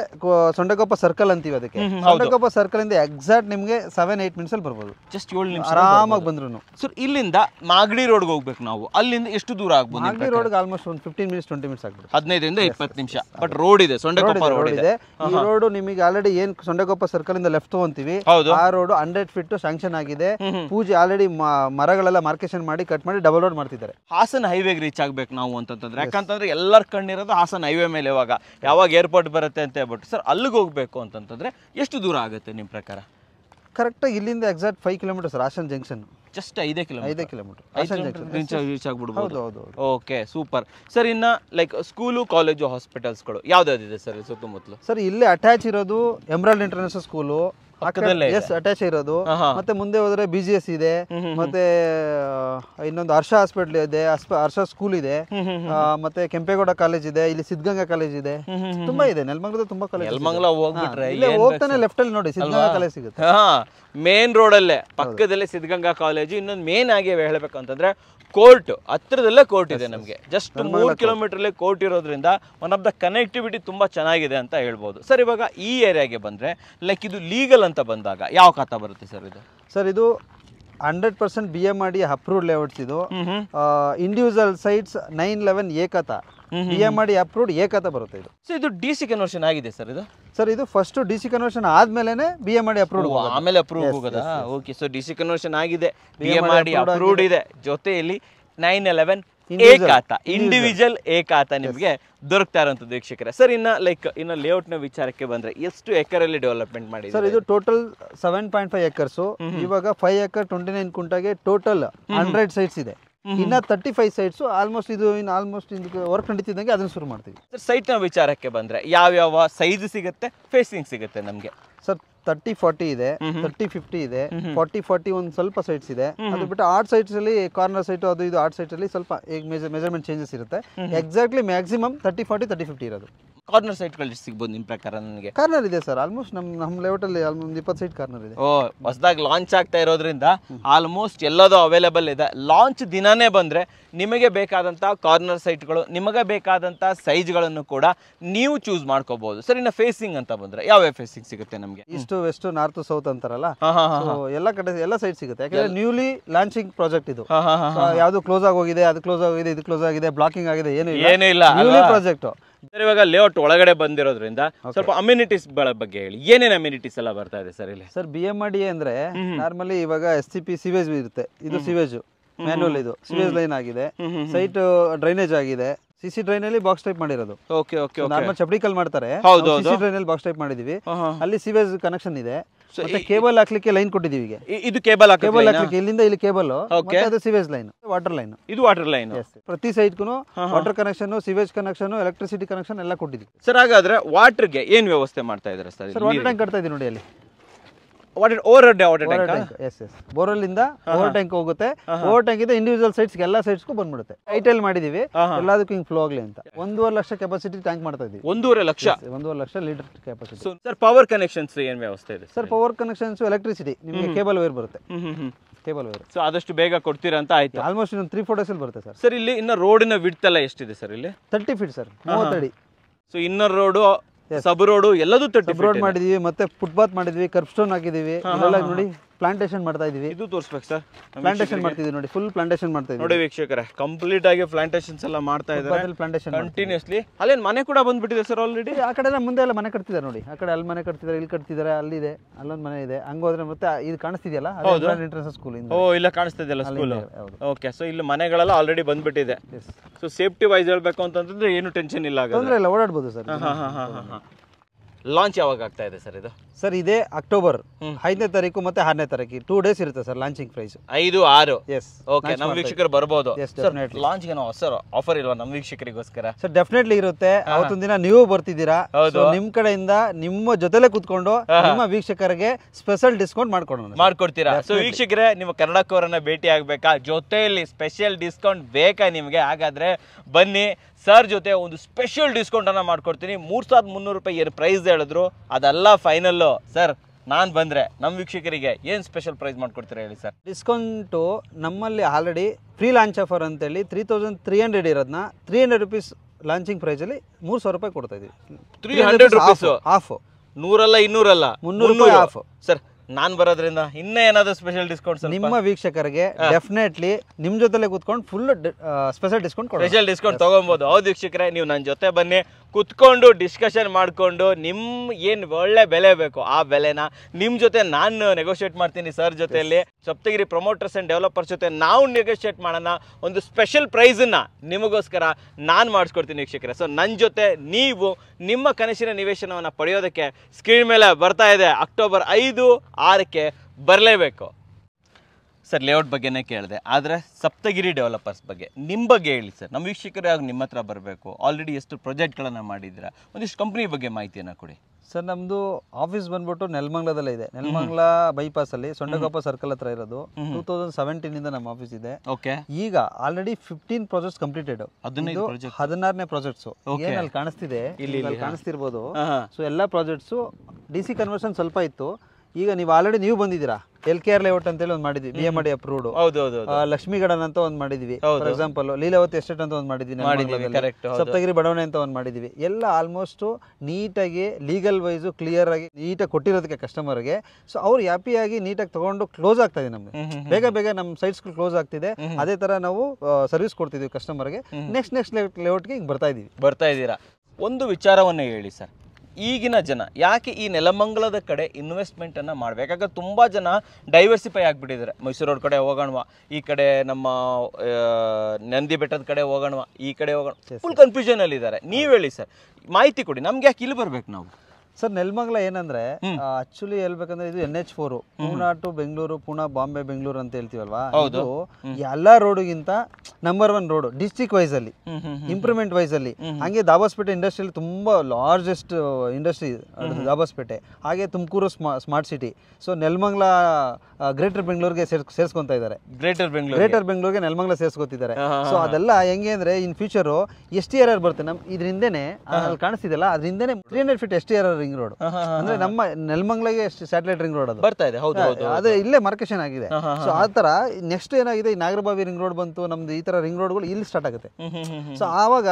ಸೊಂಡಕೊಪ್ಪ ಸರ್ಕಲ್ ಅಂತೀವಿ ಅದಕ್ಕೆ ಸೊಂಡಕೊಪ್ಪ ಸರ್ಕಲ್ ಇಂದ ಎಕ್ಸಾಕ್ಟ್ ನಿಮ್ಗೆ ಸೆವೆನ್ ಏಟ್ ಮಿನಿಟ್ಸ್ ಅಲ್ಲಿ ಬರ್ಬೋದು ಜಸ್ಟ್ ಏಳು ನಿಮಿಷ ಆರಾಮಾಗಿ ಬಂದ್ರು ಸರ್ ಇಲ್ಲಿಂದ ಮಾಗಡಿ ರೋಡ್ ರೋಡ್ಗೆ ಹೋಗ್ಬೇಕು ನಾವು ಅಲ್ಲಿಂದ ಎಷ್ಟು ದೂರ ಆಗ್ಬೋದು ರೋಡ್ ಆಲ್ಮೋಸ್ಟ್ ಒಂದು ಫಿಫ್ಟೀನ್ ಮಿನಿಟ್ಸ್ ಟ್ವೆಂಟಿ ಮಿನಿಟ್ಸ್ ಆಗ್ಬೋದು ಹದಿನೈದರಿಂದ ನಿಮಿಷ ಬಟ್ ರೋಡ್ ಇದೆ ಸೊಂಡೆಕೊಪ್ಪ ರೋಡ್ ಇದೆ ಈ ರೋಡ್ ನಿಮಗೆ ಆಲ್ರೆಡಿ ಏನ್ ಸೊಂಡೆಕೊಪ್ಪ ಸರ್ಕಲ್ ಇಂದ ಲೆಫ್ಟ್ ತಗೊಂತೀವಿ ಆ ರೋಡ್ ಹಂಡ್ರೆಡ್ ಫೀಟ್ ಸ್ಯಾಂಕ್ಷನ್ ಆಗಿದೆ ಪೂಜೆ ಆಲ್ರೆಡಿ ಮರಗಳೆಲ್ಲ ಮಾರ್ಕೇಶನ್ ಮಾಡಿ ಕಟ್ ಮಾಡಿ ಡಬಲ್ ರೋಡ್ ಮಾಡ್ತಿದ್ದಾರೆ ಹಾಸನ ಹೈವೇಗೆ ರೀಚ್ ಆಗ್ಬೇಕು ನಾವು ಅಂತಂದ್ರೆ ಯಾಕಂತಂದ್ರೆ ಎಲ್ಲರ ಕಣ್ಣಿರೋದು ಹಾಸನ ಹೈವೇ ಮೇಲೆ ಇವಾಗ ಯಾವಾಗ ಏರ್ಪೋರ್ಟ್ ಬರುತ್ತೆ ಅಂತ ಹೇಳ್ಬಿಟ್ಟು ಸರ್ ಅಲ್ಲಿಗೆ ಹೋಗ್ಬೇಕು ಅಂತಂತಂದ್ರೆ ಎಷ್ಟು ದೂರ ಆಗುತ್ತೆ ನಿಮ್ಮ ಪ್ರಕಾರ ಕರೆಕ್ಟಾಗಿ ಇಲ್ಲಿಂದ ಎಕ್ಸಾಕ್ಟ್ ಫೈವ್ ಕಿಲೋಮೀಟರ್ಸ್ ರಾಶನ್ ಜಂಕ್ಷನ್ ಜಸ್ಟ್ ಐದೇ ಕಿಲೋಮೀಟರ್ ಐದೇ ಕಿಲೋಮೀಟರ್ ಐದು ಕಿಲೋಮೀಟರ್ ರೀಚ್ ಆಗ್ಬಿಡ್ಬೋದು ಓಕೆ ಸೂಪರ್ ಸರ್ ಇನ್ನ ಲೈಕ್ ಸ್ಕೂಲು ಕಾಲೇಜು ಹಾಸ್ಪಿಟಲ್ಸ್ಗಳು ಯಾವ್ದಾವ್ದಿದೆ ಸರ್ ಸುತ್ತಮುತ್ತಲು ಸರ್ ಇಲ್ಲಿ ಅಟ್ಯಾಚ್ ಇರೋದು Emerald International School yes attach ಇರೋದು ಮತ್ತೆ ಮುಂದೆ ಹೋದ್ರೆ ಬಿ ಜಿ ಎಸ್ ಇದೆ ಮತ್ತೆ ಇನ್ನೊಂದು ಹರ್ಷ ಹಾಸ್ಪಿಟಲ್ ಇದೆ ಹರ್ಷ ಸ್ಕೂಲ್ ಇದೆ ಮತ್ತೆ ಕೆಂಪೇಗೌಡ ಕಾಲೇಜ್ ಇದೆ ಇಲ್ಲಿ ಸಿದ್ಧಗಂಗಾ ಕಾಲೇಜ್ ಇದೆ ತುಂಬಾ ಇದೆ ನೆಲಮಂಗಲದ ತುಂಬಾ ಕಾಲೇಜ್ ಹೋಗ್ತಾನೆ ಲೆಫ್ಟ್ ಅಲ್ಲಿ ನೋಡಿ ಸಿದ್ಧಗಂಗಾ ಕಾಲೇಜ್ ಸಿಗುತ್ತೆ ಮೇನ್ ರೋಡಲ್ಲೇ ಪಕ್ಕದಲ್ಲೇ ಸಿದ್ಧಗಂಗಾ ಕಾಲೇಜು ಇನ್ನೊಂದು ಮೇನ್ ಆಗಿ ಹೇಳಬೇಕು ಅಂತಂದ್ರೆ ಕೋರ್ಟ್ ಹತ್ರದಲ್ಲೇ ಕೋರ್ಟ್ ಇದೆ ನಮಗೆ ಜಸ್ಟ್ ಮೂರು ಅಲ್ಲಿ ಕೋರ್ಟ್ ಇರೋದ್ರಿಂದ ಒನ್ ಆಫ್ ದ ಕನೆಕ್ಟಿವಿಟಿ ತುಂಬ ಚೆನ್ನಾಗಿದೆ ಅಂತ ಹೇಳ್ಬೋದು ಸರ್ ಇವಾಗ ಈ ಏರಿಯಾಗೆ ಬಂದರೆ ಲೈಕ್ ಇದು ಲೀಗಲ್ ಅಂತ ಬಂದಾಗ ಯಾವ ಖಾತಾ ಬರುತ್ತೆ ಸರ್ ಇದು ಸರ್ ಇದು ಹಂಡ್ರೆಡ್ ಪರ್ಸೆಂಟ್ ಬಿ ಎ ಮಾಡಿ ಅಪ್ರೂವ್ಡ್ ಲೇಔಟ್ಸ್ ಇದು ಇಂಡಿವಿಜುವಲ್ ಸೈಟ್ಸ್ ನೈನ್ ಲೆವೆನ್ ಏಕತಾ ಇ ಅಪ್ರೂವ್ಡ್ ಏಕತ ಬರುತ್ತೆ ಇದು ಸೊ ಇದು ಡಿ ಸಿ ಕನ್ವರ್ಷನ್ ಆಗಿದೆ ಸರ್ ಇದು ಸರ್ ಇದು ಫಸ್ಟ್ ಡಿ ಸಿ ಕನ್ವರ್ಷನ್ ಆದ್ಮೇಲೆ ಬಿ ಅಪ್ರೂವ್ ಡಿ ಆಮೇಲೆ ಅಪ್ರೂವ್ ಹೋಗೋದಾ okay so D C conversion ಆಗಿದೆ ಬಿ ಅಪ್ರೂವ್ಡ್ ಇದೆ ಜೊತೆಯಲ್ಲಿ ನೈನ್ ಎಲೆವೆನ್ ಏಕಾತ ಇಂಡಿವಿಜುವಲ್ ಏಕಾತ ನಿಮಗೆ ದೊರಕ್ತಾ ಇರೋಂಥ ವೀಕ್ಷಕರೇ ಸರ್ ಇನ್ನ ಲೈಕ್ ಇನ್ನ ಲೇಔಟ್ ನ ವಿಚಾರಕ್ಕೆ ಬಂದ್ರೆ ಎಷ್ಟು ಎಕರ್ ಅಲ್ಲಿ ಡೆವಲಪ್ಮೆಂಟ್ ಮಾಡಿ ಸರ್ ಇದು total seven point five acres ಇವಾಗ ಫೈವ್ ಎಕರ್ ಟ್ವೆಂಟಿ ನೈನ್ ಕುಂಟಾಗೆ ಟೋಟಲ್ ಹಂಡ್ರೆಡ್ ಸೈಟ್ಸ್ ಇದೆ ಇನ್ನ ತರ್ಟಿ ಫೈವ್ ಸೈಟ್ಸ್ ಆಲ್ಮೋಸ್ಟ್ ಇದು ಇನ್ನು ಆಲ್ಮೋಸ್ಟ್ ಇದು ವರ್ಕ್ ನಡೀತಿದ್ದಂಗೆ ಅದನ್ನ ಶುರು ಮಾಡ್ತೀವಿ ಸರ್ ಸೈಟ್ನ ವಿಚಾರಕ್ಕೆ ಯಾವ ಯಾವ ಸೈಜ್ ಸಿಗುತ್ತೆ ಫೇಸಿಂಗ್ ಸಿಗುತ್ತೆ ನಮಗೆ ಸರ್ ತರ್ಟಿ ಫಾರ್ಟಿ ಇದೆ ತರ್ಟಿ ಫಿಫ್ಟಿ ಇದೆ ಫಾರ್ಟಿ ಫಾರ್ಟಿ ಒಂದು ಸ್ವಲ್ಪ ಸೈಟ್ಸ್ ಇದೆ ಅದು ಬಿಟ್ಟು ಆರ್ಟ್ ಸೈಟ್ಸ್ ಅಲ್ಲಿ ಕಾರ್ನರ್ ಸೈಟ್ ಅದು ಇದು ಆರ್ಟ್ ಸೈಟ್ ಅಲ್ಲಿ ಸ್ವಲ್ಪ ಮೆಜರ್ಮೆಂಟ್ ಚೇಂಜಸ್ ಇರುತ್ತೆ exactly maximum thirty forty thirty fifty ಇರೋದು ಕಾರ್ನರ್ ಗಳು ಸಿಗ್ಬೋದು ನಿಮ್ಮ ಪ್ರಕಾರ ನನಗೆ ಕಾರ್ನರ್ ಇದೆ ಸರ್ ಆಲ್ಮೋಸ್ಟ್ ನಮ್ಮ ನಮ್ಮ ಅಲ್ಲಿ ಆಲ್ಮೋಸ್ಟ್ ಇಪ್ಪತ್ತು ಸೈಟ್ ಕಾರ್ನರ್ ಇದೆ ಓ ಹೊಸದಾಗಿ ಲಾಂಚ್ ಆಗ್ತಾ ಇರೋದ್ರಿಂದ ಆಲ್ಮೋಸ್ಟ್ ಎಲ್ಲದೂ ಅವೈಲೇಬಲ್ ಇದೆ ಲಾಂಚ್ ದಿನಾನೇ ಬಂದ್ರೆ ನಿಮಗೆ ಬೇಕಾದಂಥ ಕಾರ್ನರ್ ಸೈಟ್ಗಳು ನಿಮಗೆ ಬೇಕಾದಂಥ ಸೈಜ್ಗಳನ್ನು ಕೂಡ ನೀವು ಚೂಸ್ ಮಾಡ್ಕೋಬಹುದು ಸರ್ ಇನ್ನು ಫೇಸಿಂಗ್ ಅಂತ ಬಂದರೆ ಯಾವ ಫೇಸಿಂಗ್ ಸಿಗುತ್ತೆ ನಮಗೆ ಈಸ್ಟ್ ವೆಸ್ಟ್ ನಾರ್ತ್ ಸೌತ್ ಅಂತಾರಲ್ಲ ಎಲ್ಲ ಕಡೆ ಎಲ್ಲ ಸೈಟ್ ಸಿಗುತ್ತೆ ಯಾಕಂದ್ರೆ ನ್ಯೂಲಿ ಲಾಂಚಿಂಗ್ ಪ್ರಾಜೆಕ್ಟ್ ಇದು ಯಾವುದು ಕ್ಲೋಸ್ ಆಗೋಗಿದೆ ಅದು ಕ್ಲೋಸ್ ಆಗಿದೆ ಇದು ಕ್ಲೋಸ್ ಆಗಿದೆ ಬ್ಲಾಕಿಂಗ್ ಆಗಿದೆ ಏನು ಏನೂ ಇಲ್ಲ ಪ್ರಾಜೆಕ್ಟ್ ಸರ್ ಇವಾಗ ಲೇಔಟ್ ಒಳಗಡೆ ಬಂದಿರೋದ್ರಿಂದ ಸ್ವಲ್ಪ ಅಮ್ಯುನಿಟೀಸ್ ಬಗ್ಗೆ ಹೇಳಿ ಏನೇನು ಅಮ್ಯುನಿಟೀಸ್ ಎಲ್ಲ ಬರ್ತಾ ಇದೆ ಸರ್ ಇಲ್ಲಿ ಸರ್ ಬಿ ಎಮ್ ಡಿ ಅಂದ್ರೆ ನಾರ್ಮಲಿ ಇವಾಗ ಎಸ್ ಸಿ ಪಿ ಸಿವೇಜ್ ಇರುತ್ತೆ ಇದು ಸಿವೇಜ್ ಮ್ಯಾನ್ಯಲ್ ಇದು ಸಿವೇಜ್ ಲೈನ್ ಆಗಿದೆ ಸೈಟ್ ಡ್ರೈನೇಜ್ ಆಗಿದೆ ಸಿಸಿ ಡ್ರೈನ್ ಅಲ್ಲಿ ಬಾಕ್ಸ್ ಟೈಪ್ ಮಾಡಿರೋದು ಓಕೆ ಓಕೆ ನಾರ್ಮಲ್ ಚಪ್ಡಿಕಲ್ ಮಾಡ್ತಾರೆ ಸಿಸಿ ಡ್ರೈನ್ ಅಲ್ಲಿ ಬಾಕ್ಸ್ ಟೈಪ್ ಮಾಡಿದೀವಿ ಅಲ್ಲಿ ಸಿವೇಜ್ ಕನೆಕ್ಷನ್ ಇದೆ ಕೇಬಲ್ ಹಾಕ್ಲಿಕ್ಕೆ ಲೈನ್ ಕೊಟ್ಟಿದ್ದೀವಿ ಇದು ಕೇಬಲ್ ಕೇಬಲ್ ಹಾಕ್ಲಿಕ್ಕೆ ಇಲ್ಲಿಂದ ಇಲ್ಲಿ cable sewage line water line ಇದು ವಾಟರ್ ಲೈನ್ ಪ್ರತಿ ಸೈಡ್ಗೂ water connection sewage connection electricity connection ಎಲ್ಲ ಕೊಟ್ಟಿದ್ದೀವಿ ಸರ್ ಹಾಗಾದ್ರೆ ವಾಟರ್ಗೆ ಏನ್ ವ್ಯವಸ್ಥೆ ಮಾಡ್ತಾ ಇದ್ದಾರೆ ಸರ್ ವಾಟರ್ ಟ್ಯಾಂಕ್ ಕಟ್ತಾ ಇದೀವಿ ನೋಡಿ ಅಲ್ಲಿ water over tank yes yes over tank ಹೋಗುತ್ತೆ ಓವರ್ ಟ್ಯಾಂಕ್ ಇಂದ ಇಂಡಿವಿಜುವಲ್ ಸೈಟ್ಸ್ ಎಲ್ಲ ಸೈಟ್ಸ್ ಬಂದ್ಬಿಡುತ್ತೆ ಐಟಲ್ ಮಾಡಿದೀವಿ uh-huh. ಎಲ್ಲದಕ್ಕೂ ಹಿಂಗ್ ಫ್ಲೋ ಆಗ್ಲಿ ಅಂತ ಒಂದೂವರೆ ಲಕ್ಷ ಕೆಪಾಸಿಟಿ ಟ್ಯಾಂಕ್ ಮಾಡ್ತಾ ಇದೀವಿ ಒಂದೂವರೆ ಲಕ್ಷ ಒಂದೂವರೆ lakh liter capacity sir power connections ಏನ್ ವ್ಯವಸ್ಥೆ ಇದೆ ಸರ್ ಪವರ್ ಕನೆಕ್ಷನ್ಸ್ ಎಲೆಕ್ಟ್ರಿಸಿಟಿ ನಿಮಗೆ ಕೇಬಲ್ ವೈರ್ ಬರುತ್ತೆ ಕೇಬಲ್ ವೈರ್ ಸೊ ಆದಷ್ಟು ಬೇಗ ಕೊಡ್ತೀರಾ ಅಂತ ಆಯ್ತು ಆಲ್ಮೋಸ್ಟ್ ಇನ್ನೊಂದು ತ್ರೀ ಫೋಟೋಸ್ ಅಲ್ಲಿ ಬರುತ್ತೆ ಸರ್ ಸರ್ ಇಲ್ಲಿ ಇನ್ನ ರೋಡಿನ ವಿಡ್ತ್ ಎಲ್ಲ ಎಷ್ಟಿದೆ ಸರ್ ಇಲ್ಲಿ ತರ್ಟಿ ಫೀಟ್ ಸರ್ ಮೂವತ್ತಡಿ so inner road sub road ಎಲ್ಲದೂ ತಟ್ಟಿ ರೋಡ್ ಮಾಡಿದೀವಿ ಮತ್ತೆ ಫುಟ್ಪಾತ್ ಮಾಡಿದ್ವಿ ಕರ್ಪ್ ಸ್ಟೋನ್ ಹಾಕಿದೀವಿ ನೋಡಿ ಪ್ಲಾಂಟೇಶನ್ ಮಾಡ್ತಾ ಇದೀವಿ ಇದು ತೋರಿಸ್ಬೇಕು ಸರ್ ಪ್ಲಾಂಟೇಶನ್ ಮಾಡ್ತಿದೀವಿ ನೋಡಿ ಫುಲ್ ಪ್ಲಾಂಟೇಶನ್ ಮಾಡ್ತಾ ಇದ್ದೀವಿ ನೋಡಿ ವೀಕ್ಷಕರೇ ಕಂಪ್ಲೀಟ್ ಆಗಿ ಪ್ಲಾಂಟೇಷನ್ಸ್ ಎಲ್ಲ ಮಾಡ್ತಾ ಇದ್ದಾರೆ ಪ್ಲಾಂಟೇಶನ್ ಕಂಟಿನ್ಯೂಸ್ಲಿ ಅಲ್ಲೇನು ಮನೆ ಕೂಡ ಬಂದ್ಬಿಟ್ಟಿದೆ ಸರ್ ಆಲ್ರೆಡಿ ಆ ಕಡೆ ಮುಂದೆ ಎಲ್ಲ ಮನೆ ಕಟ್ತಿದ್ದಾರೆ ನೋಡಿ ಆ ಕಡೆ ಅಲ್ಲಿ ಮನೆ ಕಟ್ತಿದ್ದಾರೆ ಇಲ್ಲಿ ಕಟ್ತಿದ್ದಾರೆ ಅಲ್ಲಿದೆ ಅಲ್ಲೊಂದು ಮನೆ ಇದೆ ಹಂಗೋದ್ರೆ ಮತ್ತೆ ಇದು ಕಾಣಿಸ್ತಿದೆಯಲ್ಲ ಎಂಟ್ರೆನ್ಸ್ ಸ್ಕೂಲ್ ಓ ಇಲ್ಲ ಕಾಣಿಸ್ತಿದೆಯಲ್ಲ ಸ್ಕೂಲ್ ಓಕೆ ಸೊ ಇಲ್ಲಿ ಮನೆಗಳೆಲ್ಲ ಆಲ್ರೆಡಿ ಬಂದ್ಬಿಟ್ಟಿದೆ ಸೊ ಸೇಫ್ಟಿ ವೈಸ್ ಹೇಳ್ಬೇಕು ಅಂತಂದ್ರೆ ಏನು ಟೆನ್ಷನ್ ಇಲ್ಲ ಅಂದ್ರೆ ಇಲ್ಲ ಓಡಾಡ್ಬೋದು ಸರ್ ಲಾಂಚ್ ಯಾವಾಗ ಆಗ್ತಾ ಇದೆ ಸರ್ ಇದು ಸರ್ ಇದೇ ಅಕ್ಟೋಬರ್ ಐದನೇ ತಾರೀಕು ಮತ್ತೆ ಆರನೇ ತಾರೀಕು ಟೂ ಡೇಸ್ ಇರುತ್ತೆ ಸರ್ ಲಾಂಚಿಂಗ್ ಪ್ರೈಸ್ ಐದು ಆರು ಎಸ್ ಓಕೆ ನಮ್ಮ ವೀಕ್ಷಕರು ಬರ್ಬೋದು ಲಾಂಚ್ ಏನೋ ಸರ್ ಆಫರ್ ಇಲ್ವಾ ನಮ್ಮ ವೀಕ್ಷಕರಿಗೋಸ್ಕರ ಸರ್ ಡೆಫಿನೆಟ್ಲಿ ಇರುತ್ತೆ ಅವತ್ತೊಂದು ದಿನ ನೀವು ಬರ್ತಿದ್ದೀರಾ ನಿಮ್ ಕಡೆಯಿಂದ ನಿಮ್ಮ ಜೊತೆಲೆ ಕುತ್ಕೊಂಡು ನಿಮ್ಮ ವೀಕ್ಷಕರಿಗೆ ಸ್ಪೆಷಲ್ ಡಿಸ್ಕೌಂಟ್ ಮಾಡ್ಕೊಡೋಣ ಮಾಡ್ಕೊಡ್ತೀರಾ ಸೊ ವೀಕ್ಷಕರೇ ನಿಮ್ಮ ಕನ್ನಡಕ್ಕವರನ್ನ ಭೇಟಿ ಆಗ್ಬೇಕಾ ಜೊತೆಯಲ್ಲಿ ಸ್ಪೆಷಲ್ ಡಿಸ್ಕೌಂಟ್ ಬೇಕಾ ನಿಮಗೆ ಹಾಗಾದ್ರೆ ಬನ್ನಿ ಸರ್ ಜೊತೆ ಒಂದು ಸ್ಪೆಷಲ್ ಡಿಸ್ಕೌಂಟನ್ನು ಮಾಡ್ಕೊಡ್ತೀನಿ ಮೂರು ಸಾವಿರದ ಮುನ್ನೂರು ರೂಪಾಯಿ ಏನು ಪ್ರೈಸ್ ಹೇಳಿದ್ರು ಅದೆಲ್ಲ ಫೈನಲ್ಲು ಸರ್ ನಾನು ಬಂದರೆ ನಮ್ಮ ವೀಕ್ಷಕರಿಗೆ ಏನು ಸ್ಪೆಷಲ್ ಪ್ರೈಸ್ ಮಾಡ್ಕೊಡ್ತೀರಾ ಹೇಳಿ ಸರ್ ಡಿಸ್ಕೌಂಟು ನಮ್ಮಲ್ಲಿ ಆಲ್ರೆಡಿ ಫ್ರೀ ಲಾಂಚ್ ಆಫರ್ ಅಂತೇಳಿ ತ್ರೀ ತೌಸಂಡ್ ತ್ರೀ ಹಂಡ್ರೆಡ್ ಇರೋದನ್ನ ತ್ರೀ ಹಂಡ್ರೆಡ್ ರುಪೀಸ್ ಲಾಂಚಿಂಗ್ ಪ್ರೈಸಲ್ಲಿ ಮೂರು ಸಾವಿರ ರೂಪಾಯಿ ಕೊಡ್ತಾ ಇದ್ದೀವಿ ತ್ರೀ ಹಂಡ್ರೆಡ್ ರುಪೀಸ್ ಆಫ್ ನೂರಲ್ಲ ಇನ್ನೂರಲ್ಲ ಮುನ್ನೂರು ಆಫ್ ಸರ್ ನಾನು ಬರೋದ್ರಿಂದ ಇನ್ನೇ ಏನಾದ್ರು ಸ್ಪೆಷಲ್ ಡಿಸ್ಕೌಂಟ್ ನಿಮ್ಮ ವೀಕ್ಷಕರಿಗೆ ಡೆಫಿನೆಟ್ಲಿ ನಿಮ್ಮ ಜೊತೆಲೆ ಕೂತ್ಕೊಂಡು full special discount special discount ತಗೊಬಹುದು ಹೌದು ವೀಕ್ಷಕರೇ ನೀವು ನನ್ನ ಜೊತೆ ಬನ್ನಿ ಕುತ್ಕೊಂಡು ಡಿಸ್ಕಷನ್ ಮಾಡಿಕೊಂಡು ನಿಮ್ಮ ಏನು ಒಳ್ಳೆ ಬೆಲೆ ಬೇಕು ಆ ಬೆಲೆನ ನಿಮ್ಮ ಜೊತೆ ನಾನು ನೆಗೋಷಿಯೇಟ್ ಮಾಡ್ತೀನಿ ಸರ್ ಜೊತೆಯಲ್ಲಿ ಸಪ್ತಗಿರಿ ಪ್ರಮೋಟರ್ಸ್ ಆ್ಯಂಡ್ ಡೆವಲಪರ್ಸ್ ಜೊತೆ ನಾವು ನೆಗೋಷಿಯೇಟ್ ಮಾಡೋಣ ಒಂದು ಸ್ಪೆಷಲ್ ಪ್ರೈಸನ್ನು ನಿಮಗೋಸ್ಕರ ನಾನು ಮಾಡಿಸ್ಕೊಡ್ತೀನಿ ವೀಕ್ಷಕರೇ ಸೊ ನನ್ನ ಜೊತೆ ನೀವು ನಿಮ್ಮ ಕನಸಿನ ನಿವೇಶನವನ್ನು ಪಡೆಯೋದಕ್ಕೆ ಸ್ಕ್ರೀನ್ ಮೇಲೆ ಬರ್ತಾ ಇದೆ ಅಕ್ಟೋಬರ್ ಐದು ಆರಕ್ಕೆ ಬರಲೇಬೇಕು ಸರ್ ಲೇಔಟ್ ಬಗ್ಗೆನೇ ಕೇಳಿದೆ ಆದರೆ ಸಪ್ತಗಿರಿ ಡೆವಲಪರ್ಸ್ ಬಗ್ಗೆ ನಿಮ್ಮ ಬಗ್ಗೆ ಹೇಳಿ ಸರ್ ನಮ್ಮ ವೀಕ್ಷಕರು ಯಾವಾಗ ನಿಮ್ಮ ಹತ್ರ ಬರಬೇಕು ಆಲ್ರೆಡಿ ಎಷ್ಟು ಪ್ರೊಜೆಕ್ಟ್ಗಳನ್ನು ಮಾಡಿದ್ದೀರಾ ಒಂದಿಷ್ಟು ಕಂಪ್ನಿ ಬಗ್ಗೆ ಮಾಹಿತಿಯನ್ನು ಕೊಡಿ ಸರ್ ನಮ್ಮದು ಆಫೀಸ್ ಬಂದ್ಬಿಟ್ಟು ನೆಲಮಂಗ್ಲದಲ್ಲೇ ಇದೆ ಬೈಪಾಸ್ ಬೈಪಾಸಲ್ಲಿ ಸೊಂಡಗೊಪ್ಪ ಸರ್ಕಲ್ ಹತ್ರ ಇರೋದು ಟೂ ತೌಸಂಡ್ ಸೆವೆಂಟೀನ್ ಇಂದ ನಮ್ಮ ಆಫೀಸ್ ಇದೆ ಓಕೆ ಈಗ ಆಲ್ರೆಡಿ ಫಿಫ್ಟೀನ್ ಪ್ರಾಜೆಕ್ಟ್ಸ್ ಕಂಪ್ಲೀಟೆಡ್ ಹದಿನಾರನೇ ಪ್ರಾಜೆಕ್ಟ್ಸ್ ಅಲ್ಲಿ ಕಾಣಿಸ್ತಿದೆ ಇಲ್ಲಿ ಕಾಣಿಸ್ತಿರ್ಬೋದು ಸೊ ಎಲ್ಲ ಪ್ರಾಜೆಕ್ಟ್ಸ್ ಡಿ ಸಿ ಕನ್ವರ್ಷನ್ ಸ್ವಲ್ಪ ಇತ್ತು ಈಗ ನೀವು ಆಲ್ರೆಡಿ ನೀವು ಬಂದಿದ್ದೀರಾ ಎಲ್ ಕೆ ಆರ್ ಲೇಔಟ್ ಅಂತೇಳಿ ಒಂದು ಮಾಡಿದ್ವಿ ಬಿ ಎಮ್ ಡಿ ಅಪ್ರೂವ್ಡ್ ಹೌದು ಗಡನ್ ಅಂತ ಒಂದು ಮಾಡಿದ್ವಿ ಫಾರ್ ಎಕ್ಸಾಂಪಲ್ ಲೀಲಾವತಿ ಎಸ್ಟೇಟ್ ಅಂತ ಒಂದು ಮಾಡಿದ್ವಿ ಸಪ್ತಗಿರಿ ಬಡಾವಣೆ ಅಂತ ಒಂದು ಮಾಡಿದ್ವಿ ಎಲ್ಲ ಆಲ್ಮೋಸ್ಟ್ ನೀಟಾಗಿ ಲೀಗಲ್ ವೈಸ್ ಕ್ಲಿಯರ್ ಆಗಿ ನೀಟಾಗಿ ಕೊಟ್ಟಿರೋದಕ್ಕೆ ಕಸ್ಟಮರ್ಗೆ ಸೊ ಅವ್ರು ಹ್ಯಾಪಿಯಾಗಿ ನೀಟಾಗಿ ತಗೊಂಡು ಕ್ಲೋಸ್ ಆಗ್ತಾ ಇದೆ ನಮ್ಗೆ ಬೇಗ ಬೇಗ ನಮ್ಮ ಸೈಟ್ಸ್ ಕ್ಲೋಸ್ ಆಗ್ತಿದೆ ಅದೇ ತರ ನಾವು ಸರ್ವಿಸ್ ಕೊಡ್ತಿದ್ವಿ ಕಸ್ಟಮರ್ಗೆ ನೆಕ್ಸ್ಟ್ ನೆಕ್ಸ್ಟ್ ಲೇಔಟ್ಗೆ ಹಿಂಗೆ ಬರ್ತಾ ಇದೀವಿ ಬರ್ತಾ ಇದ್ದೀರಾ ಒಂದು ವಿಚಾರವನ್ನ ಹೇಳಿ ಸರ್ ಈಗಿನ ಜನ ಯಾಕೆ ಈ ನೆಲಮಂಗಲದ ಕಡೆ ಇನ್ವೆಸ್ಟ್ಮೆಂಟನ್ನು ಮಾಡಬೇಕು ಯಾಕಂದ್ರೆ ತುಂಬ ಜನ ಡೈವರ್ಸಿಫೈ ಆಗಿಬಿಟ್ಟಿದ್ದಾರೆ ಮೈಸೂರವ್ರ ಕಡೆ ಹೋಗೋಣ ಈ ಕಡೆ ನಮ್ಮ ನಂದಿ ಬೆಟ್ಟದ ಕಡೆ ಹೋಗೋಣ ಈ ಕಡೆ ಹೋಗೋಣ ಫುಲ್ ಕನ್ಫ್ಯೂಷನಲ್ಲಿದ್ದಾರೆ ನೀವು ಹೇಳಿ ಸರ್ ಮಾಹಿತಿ ಕೊಡಿ ನಮ್ಗೆ ಯಾಕೆ ಇಲ್ಲಿ ಬರಬೇಕು ನಾವು ಸರ್ ನೆಲ್ಮಂಗ್ಲ ಏನಂದ್ರೆ ಆಕ್ಚುಲಿ ಹೇಳ್ಬೇಕಂದ್ರೆ ಇದು N H four Poona to Bengaluru Pune Bombay Bengaluru ಅಂತ ಹೇಳ್ತೀವಲ್ವಾ ಇದು ಎಲ್ಲಾ ರೋಡ್ಗಿಂತ number one road district wise ಅಲ್ಲಿ ಇಂಪ್ರೂವ್ಮೆಂಟ್ ವೈಸ್ ಅಲ್ಲಿ ಹಂಗೆ ದಾಬಾಸ್ಪೇಟೆ ಇಂಡಸ್ಟ್ರಿಯಲ್ಲಿ ತುಂಬಾ ಲಾರ್ಜೆಸ್ಟ್ ಇಂಡಸ್ಟ್ರಿ ದಾಬಾಸ್ಪೇಟೆ ಹಾಗೆ Tumakuru smart city so Nelamangala greater ಬೆಂಗಳೂರಿಗೆ ಸೇರ್ಸ್ಕೊಂತ ಇದ್ದಾರೆ ಗ್ರೇಟರ್ ಬೆಂಗಳೂರು ಗ್ರೇಟರ್ ಬೆಂಗಳೂರಿಗೆ ನೆಲಮಂಗಲ ಸೇರ್ಸ್ಕೊತಿದ್ದಾರೆ ಸೊ ಅದೆಲ್ಲ ಹೆಂಗೆ ಅಂದ್ರೆ in future S T R R ಬರುತ್ತೆ ನಮ್ ಇದ್ರಿಂದೇನೆ ಅಲ್ಲಿ ಕಾಣಿಸ್ತಿದೆಲ್ಲ three hundred feet S T R ring road ಅಂದ್ರೆ ನಮ್ಮ ನೆಲಮಂಗಲಗೆ ಸ್ಯಾಟಲೈಟ್ ರಿಂಗ್ ರೋಡ್ ಅದು ಬರ್ತಾ ಇದೆ ಹೌದು ಅದೇ ಇಲ್ಲೇ ಮಾರ್ಕೇಶನ್ ಆಗಿದೆ ಸೊ ಆ ತರ ನೆಕ್ಸ್ಟ್ ಏನಾಗಿದೆ ಈ ನಾಗರಬಾವಿ ರಿಂಗ್ ರೋಡ್ ಬಂತು ನಮ್ದು ಈ ತರ ರಿಂಗ್ ರೋಡ್ಗಳು ಇಲ್ಲಿ ಸ್ಟಾರ್ಟ್ ಆಗುತ್ತೆ ಸೊ ಆವಾಗ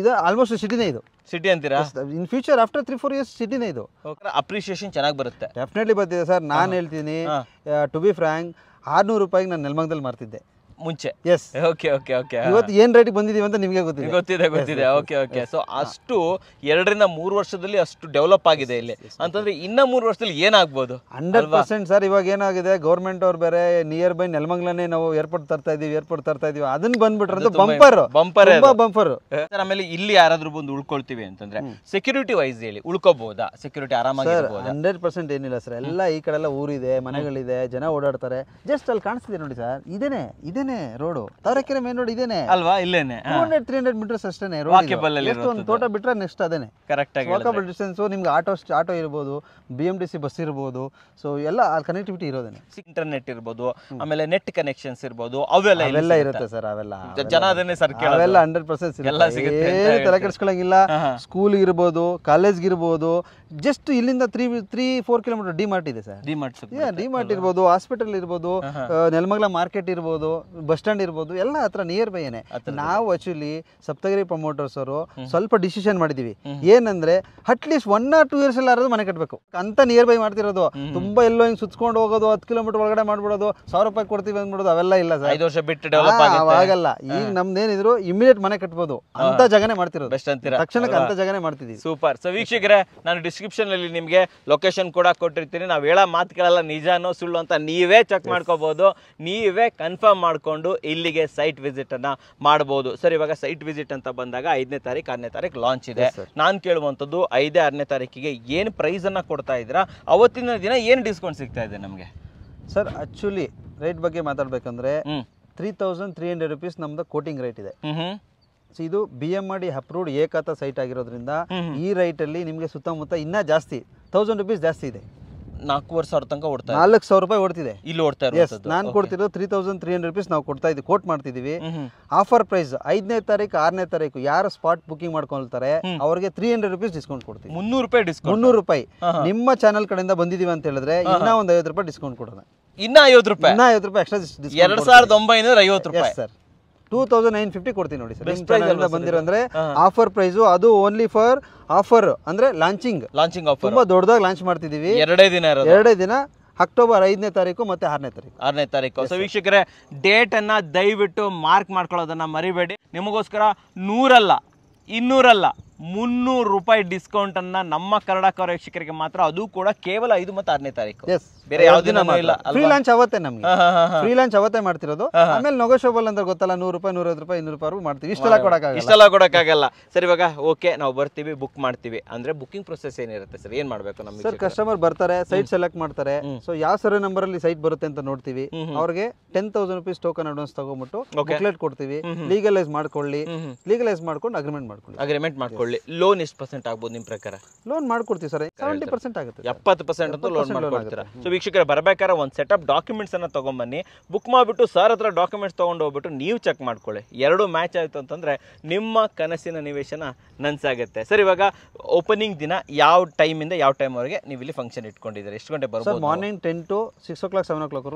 ಇದು ಆಲ್ಮೋಸ್ಟ್ ಸಿಟಿನೇ ಇದು ಸಿಟಿ ಅಂತೀರಾ in future after three four years ಸಿಟಿನೇ ಇದು ಅಪ್ರಿಷಿಯೇಷನ್ ಚೆನ್ನಾಗಿ ಬರುತ್ತೆ ಡೆಫಿನೆಟ್ಲಿ ಬರ್ತಿದೆ ಸರ್ ನಾನು ಹೇಳ್ತೀನಿ ಟು ಬಿ ಫ್ರ್ಯಾಂಕ್ ಆರ್ನೂರು ರೂಪಾಯಿಗೆ ನಾನು ನೆಲಮಂಗದಲ್ಲಿ ಮಾರ್ತಿದ್ದೆ ಮುಂಚೆ ಎಸ್ ಓಕೆ ಓಕೆ ಓಕೆ ಇವತ್ತು ಏನ್ ರೇಟ್ ಬಂದಿದೀವಿ ಅಂತ ನಿಮಗೆ ಗೊತ್ತಿದೆ ಗೊತ್ತಿದೆ ಗೊತ್ತಿದೆ ಓಕೆ ಓಕೆ ಸೊ ಅಷ್ಟು ಎರಡರಿಂದ ಮೂರು ವರ್ಷದಲ್ಲಿ ಅಷ್ಟು ಡೆವಲಪ್ ಆಗಿದೆ ಇಲ್ಲಿ ಅಂತಂದ್ರೆ ಇನ್ನ ಮೂರು ವರ್ಷದಲ್ಲಿ ಏನಾಗ್ಬೋದು ಹಂಡ್ರೆಡ್ ಪರ್ಸೆಂಟ್ ಸರ್ ಇವಾಗ ಏನಾಗಿದೆ ಗೌರ್ಮೆಂಟ್ ಅವ್ರು ಬೇರೆ ನಿಯರ್ ಬೈ ನೆಲಮಂಗ್ಲನೇ ನಾವು ಏರ್ಪೋರ್ಟ್ ತರ್ತಾ ಇದೀವಿ ಏರ್ಪೋರ್ಟ್ ತರ್ತಾ ಇದೀವಿ ಅದನ್ನ ಬಂದ್ಬಿಟ್ರೆ ಬಂಪರ್ ಬಂಪರ್ ಬಂಪರ್ ಆಮೇಲೆ ಇಲ್ಲಿ ಯಾರಾದ್ರೂ ಬಂದು ಉಳ್ಕೊಳ್ತೀವಿ ಅಂತಂದ್ರೆ ಸೆಕ್ಯೂರಿಟಿ ವೈಸ್ ಹೇಳಿ ಉಳ್ಕೋಬಹುದಾ ಸೆಕ್ಯೂರಿಟಿ ಆರಾಮಾಗಿ ಹಂಡ್ರೆಡ್ ಪರ್ಸೆಂಟ್ ಏನಿಲ್ಲ ಸರ್ ಎಲ್ಲ ಈ ಕಡೆ ಎಲ್ಲ ಊರಿದೆ ಮನೆಗಳಿದೆ ಜನ ಓಡಾಡ್ತಾರೆ ಜಸ್ಟ್ ಅಲ್ಲಿ ಕಾಣಿಸ್ತಿದೆ ನೋಡಿ ಸರ್ ಇದೇನೆ ಇದೇನೆ ಇದೇನೆ ರೋಡ್ ತಾವರೆಕೆರೆ ಮೇನ್ ರೋಡ್ ಇದೇನೆ ಅಲ್ವಾ ಇಲ್ಲೇನೆ two hundred three hundred meters ಅಷ್ಟೇ ರೋಡ್ ಒಂದು ತೋಟ ಬಿಟ್ರೆ ನೆಕ್ಸ್ಟ್ ಅದೇನೆ ಕರೆಕ್ಟ್ ಆಗಿ ವಾಕಬಲ್ ಡಿಸ್ಟೆನ್ಸ್ ನಿಮ್ಗೆ ಆಟೋ ಆಟೋ ಇರ್ಬೋದು B M D C bus ಇರ್ಬೋದು ಸೊ ಎಲ್ಲ ಕನೆಕ್ಟಿವಿಟಿ ಇರೋದೇ ಇಂಟರ್ನೆಟ್ ಇರ್ಬೋದು ಆಮೇಲೆ ನೆಟ್ ಕನೆಕ್ಷನ್ಸ್ ಇರ್ಬೋದು ಅವೆಲ್ಲ ಇರುತ್ತೆ ಸರ್ ಅವೆಲ್ಲ ಜನ ಅದನ್ನೇ ಸರ್ ಅವೆಲ್ಲ ಹಂಡ್ರೆಡ್ ಪರ್ಸೆಂಟ್ ಎಲ್ಲ ಸಿಗುತ್ತೆ ತಲೆ ಕೆಡಿಸ್ಕೊಳ್ಳಂಗಿಲ್ಲ ಸ್ಕೂಲ್ ಇರ್ಬೋದು ಕಾಲೇಜ್ ಇರ್ಬೋದು ಜಸ್ಟ್ ಇಲ್ಲಿಂದ three three four kilometer D Mart ಇದೆ sir D Mart D Mart ಇರ್ಬೋದು ಹಾಸ್ಪಿಟಲ್ ಇರ್ಬೋದು ನೆಲಮಂಗಲ ಮಾರ್ಕೆಟ್ ಇರ್ಬೋದು ಬಸ್ ಸ್ಟ್ಯಾಂಡ್ ಇರ್ಬೋದು ಎಲ್ಲ ಹತ್ರ ನಿಯರ್ ಏನೇ ನಾವು ಆಕ್ಚುಲಿ ಸಪ್ತಗಿರಿ ಪ್ರಮೋಟರ್ಸ್ ಅವರು ಸ್ವಲ್ಪ ಡಿಸಿಷನ್ ಮಾಡಿದೀವಿ ಏನಂದ್ರೆ at least one or two years ಎಲ್ಲ ಮನೆ ಕಟ್ಟಬೇಕು ಅಂತ ನಿಯರ್ ಬೈ ಮಾಡ್ತಿರೋದು ತುಂಬಾ ಎಲ್ಲೋ ಹಿಂಗ್ ಸುತ್ಕೊಂಡು ಹೋಗೋದು ಹತ್ತು ಕಿಲೋಮೀಟರ್ ಒಳಗಡೆ ಮಾಡ್ಬಿಡೋದು ಸಾವಿರ ರೂಪಾಯಿ ಕೊಡ್ತೀವಿ ಅಂದ್ಬಿಡೋದು ಅವೆಲ್ಲ ಇಲ್ಲ ಸರ್ ಐದು ವರ್ಷ ಬಿಟ್ಟು ಆಗಲ್ಲ ಈಗ ನಮ್ದೇನಿದ್ರು ಇಮಿಡಿಯೇಟ್ ಮನೆ ಕಟ್ಬೋದು ಅಂತ ಜಾಗನೇ ಮಾಡ್ತಿರೋದು ತಕ್ಷಣಕ್ಕೆ ಅಂತ ಜಾಗನೇ ಮಾಡ್ತಿದ್ವಿ ಸೂಪರ್ ಸೊ ವೀಕ್ಷಕರೇ ನಾನು ಡಿಸ್ಕ್ರಿಪ್ಷನ್ ಅಲ್ಲಿ ನಿಮಗೆ ಲೊಕೇಶನ್ ಕೂಡ ಕೊಟ್ಟಿರ್ತೀನಿ ನಾವು ಹೇಳ ಮಾತುಗಳೆಲ್ಲ ನಿಜಾನೋ ಸುಳ್ಳು ಅಂತ ನೀವೇ ಚೆಕ್ ಮಾಡ್ಕೋಬಹುದು ನೀವೇ ಕನ್ಫರ್ಮ್ ಮಾಡ್ಕೊ ಮಾಡಿಕೊಂಡು ಇಲ್ಲಿಗೆ ಸೈಟ್ ವಿಸಿಟ್ ಅನ್ನ ಮಾಡಬಹುದು ಸರ್ ಇವಾಗ ಸೈಟ್ ವಿಸಿಟ್ ಅಂತ ಬಂದಾಗ ಐದನೇ ತಾರೀಕು ಆರನೇ ತಾರೀಕು ಲಾಂಚ್ ಇದೆ ನಾನು ಕೇಳುವಂಥದ್ದು ಐದೇ ಆರನೇ ತಾರೀಕಿಗೆ ಏನು ಪ್ರೈಸ್ ಅನ್ನ ಕೊಡ್ತಾ ಇದ್ದೀರಾ ಅವತ್ತಿನ ದಿನ ಏನು ಡಿಸ್ಕೌಂಟ್ ಸಿಗ್ತಾ ಇದೆ ನಮಗೆ ಸರ್ ಆಕ್ಚುಲಿ ರೇಟ್ ಬಗ್ಗೆ ಮಾತಾಡ್ಬೇಕಂದ್ರೆ three thousand three hundred rupees ನಮ್ದು ಕೋಟಿಂಗ್ ರೇಟ್ ಇದೆ ಇದು B M R D approved ಏಕಾತ ಸೈಟ್ ಆಗಿರೋದ್ರಿಂದ ಈ ಅಲ್ಲಿ ನಿಮಗೆ ಸುತ್ತಮುತ್ತ ಇನ್ನೂ ಜಾಸ್ತಿ ತೌಸಂಡ್ ರುಪೀಸ್ ಜಾಸ್ತಿ ಇದೆ ನಾಲ್ಕೂವರೆ ಸಾವಿರ ತನಕ ಓಡ್ತಾ ನಾಲ್ಕು ಸಾವಿರ ರೂಪಾಯಿ ಓಡ್ತಿದೆ ಇಲ್ಲಿ ಓಡ್ತಾ ಇರೋ ನಾನು ಕೊಡ್ತಿರೋ three thousand three hundred rupees ನಾವು ಕೊಡ್ತಾ ಇದ್ದೀವಿ ಕೋಟ್ ಮಾಡ್ತಿದ್ದೀವಿ ಆಫರ್ ಪ್ರೈಸ್ ಐದನೇ ತಾರೀಕು ಆರನೇ ತಾರೀಕು ಯಾರು ಸ್ಪಾಟ್ ಬುಕಿಂಗ್ ಮಾಡ್ಕೊಳ್ತಾರೆ ಅವರಿಗೆ ತ್ರೀ ಹಂಡ್ರೆಡ್ ರುಪೀಸ್ ಡಿಸ್ಕೌಂಟ್ ಕೊಡ್ತೀವಿ ಮುನ್ನೂರು ರೂಪಾಯಿ ಡಿಸ್ಕೌಂಟ್ ಮುನ್ನೂರು ರೂಪಾಯಿ ನಿಮ್ಮ ಚಾನಲ್ ಕಡೆಯಿಂದ ಬಂದಿದ್ದೀವಿ ಅಂತ ಹೇಳಿದ್ರೆ ಇನ್ನೂ ಒಂದು ಐವತ್ತು ರೂಪಾಯಿ ಡಿಸ್ಕೌಂಟ್ ಕೊಡೋಣ ಇನ್ನ ಐವತ್ತು ರೂಪಾಯಿ ಇನ್ನ ಐವತ್ತು ರೂಪಾಯಿ ಎಕ್ಸ್ಟ್ರಾ ಎರಡು ಸಾವಿರದ ಒಂಬೈನೂರ ಐವತ್ತು ರೂಪಾಯಿ sir two thousand nine fifty ಕೊಡ್ತೀನಿ ನೋಡಿ ಸರ್ ಅಂತ ಬಂದಿರೋಂದ್ರೆ ಆಫರ್ ಪ್ರೈಸ್ ಅದು ಓನ್ಲಿ ಫಾರ್ ಆಫರ್ ಅಂದ್ರೆ ಲಾಂಚಿಂಗ್ ಲಾಂಚಿಂಗ್ ಆಫರ್ ತುಂಬಾ ದೊಡ್ಡದಾಗಿ ಲಾಂಚ್ ಮಾಡ್ತಿದೀವಿ ಎರಡೇ ದಿನ ಎರಡೇ ದಿನ ಅಕ್ಟೋಬರ್ ಐದನೇ ತಾರೀಕು ಮತ್ತೆ ಆರನೇ ತಾರೀಕು ಆರನೇ ತಾರೀಕು ಸೊ ಡೇಟ್ ಅನ್ನ ದಯವಿಟ್ಟು ಮಾರ್ಕ್ ಮಾಡ್ಕೊಳ್ಳೋದನ್ನ ಮರಿಬೇಡಿ ನಿಮಗೋಸ್ಕರ ನೂರಲ್ಲ ಇನ್ನೂರಲ್ಲ ಮುನ್ನೂರು ರೂಪಾಯಿ ಡಿಸ್ಕೌಂಟ್ ಅನ್ನ ನಮ್ಮ ಕನ್ನಡ ವೀಕ್ಷಕರಿಗೆ ಮಾತ್ರ ಅದು ಕೂಡ ಕೇವಲ ಐದು ಮತ್ತು ಆರನೇ ತಾರೀಕು ಬೇರೆ ಇಲ್ಲ ಫ್ರೀ ಲಾಂಚ್ ಅವತ್ತೇ ನಮ್ಗೆ ಫ್ರೀ ಲಾಂಚ್ ಅವತ್ತೇ ಮಾಡ್ತಿರೋದು ಆಮೇಲೆ ನೊಗೋಶೋಬಲ್ ಅಂತ ಗೊತ್ತಲ್ಲ ನೂರು ರೂಪಾಯಿ ನೂರೈವತ್ತು ರೂಪಾಯಿ ಇನ್ನೂರು ರೂಪಾಯಿ ಮಾಡ್ತೀವಿ ಇಷ್ಟೆಲ್ಲ ಕೊಡೋಕ್ಕಾಗಲ್ಲ ಇಷ್ಟೆಲ್ಲ ಕೊಡೋಕ್ಕಾಗಲ್ಲ ಸರಿ ಇವಾಗ ಓಕೆ ನಾವು ಬರ್ತೀವಿ ಬುಕ್ ಮಾಡ್ತೀವಿ ಅಂದ್ರೆ ಬುಕಿಂಗ್ ಪ್ರೊಸೆಸ್ ಏನಿರುತ್ತೆ ಸರ್ ಏನ್ ಮಾಡ್ಬೇಕು ನಮ್ಗೆ ಸರ್ ಕಸ್ಟಮರ್ ಬರ್ತಾರೆ ಸೈಟ್ ಸೆಲೆಕ್ಟ್ ಮಾಡ್ತಾರೆ ಸೊ ಯಾವ ಸರ್ ನಂಬರ್ ಅಲ್ಲಿ ಸೈಟ್ ಬರುತ್ತೆ ಅಂತ ನೋಡ್ತೀವಿ ಅವ್ರಿಗೆ ten thousand rupees token advance ತಗೊಂಡ್ಬಿಟ್ಟು ಬುಕ್ಲೆಟ್ ಕೊಡ್ತೀವಿ ಲೀಗಲೈಸ್ ಮಾಡ್ಕೊಳ್ಳಿ ಲೀಗಲೈಸ್ ಮಾಡ್ಕೊಂಡು ಅಗ್ರಿಮೆಂಟ್ ಮಾಡ್ಕೊಳ್ಳಿ ಅಗ್ರಿಮೆಂಟ್ ಮಾಡ್ಕೊಳ್ಳಿ ತಗೊಳ್ಳಿ ಲೋನ್ ಎಷ್ಟು ಪರ್ಸೆಂಟ್ ಆಗ್ಬೋದು ನಿಮ್ಮ ಪ್ರಕಾರ ಲೋನ್ ಮಾಡ್ಕೊಡ್ತೀವಿ ಸರ್ ಸೆವೆಂಟಿ ಪರ್ಸೆಂಟ್ ಆಗುತ್ತೆ ಎಪ್ಪತ್ತು ಪರ್ಸೆಂಟ್ ಅಂತೂ ಲೋನ್ ಮಾಡ್ಕೊಡ್ತೀರಾ ಸೊ ವೀಕ್ಷಕರ ಬರಬೇಕಾದ್ರೆ ಒಂದು ಸೆಟಪ್ ಡಾಕ್ಯುಮೆಂಟ್ಸ್ ಅನ್ನ ತಗೊಂಬನ್ನಿ ಬುಕ್ ಮಾಡಿಬಿಟ್ಟು ಸರ್ ಹತ್ರ ಡಾಕ್ಯುಮೆಂಟ್ಸ್ ತಗೊಂಡು ಹೋಗ್ಬಿಟ್ಟು ನೀವು ಚೆಕ್ ಮಾಡ್ಕೊಳ್ಳಿ ಎರಡು ಮ್ಯಾಚ್ ಆಯಿತು ಅಂತಂದರೆ ನಿಮ್ಮ ಕನಸಿನ ನಿವೇಶನ ನನಸಾಗುತ್ತೆ ಸರ್ ಇವಾಗ ಓಪನಿಂಗ್ ದಿನ ಯಾವ ಟೈಮಿಂದ ಯಾವ ಟೈಮ್ವರೆಗೆ ನೀವು ಇಲ್ಲಿ ಫಂಕ್ಷನ್ ಇಟ್ಕೊಂಡಿದ್ರೆ ಎಷ್ಟು ಗಂಟೆ ಬರ್ಬೋದು morning ten to six o'clock seven o'clock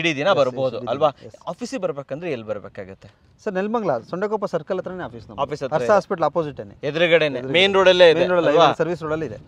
ಇಡೀ ದಿನ ಬರ್ಬೋದು ಅಲ್ವಾ ಆಫೀಸಿಗೆ ಬರಬೇಕಂದ್ರೆ ಎಲ್ಲಿ ಬರಬೇಕಾಗುತ್ತೆ ಸರ್ ನೆಲಮಂಗ್ಲ ಸೊಂಡಕೊಪ್ಪ ಸರ್ಕಲ್ ಹತ್ರನೇ ಆಫೀಸ್ ಆಫೀಸ್ ಹತ್ರ ಹರ್ಷ ಹಾಸ್ಪಿಟಲ್ ಅಪೋಸಿಟ್ ಎದುರುಗಡೆ ಮೇನ್ ರೋಡ್ ಅಲ್ಲೇ ಸರ್ವಿಸ್ ರೋಡ್ ಅಲ್ಲಿ ಇದೆ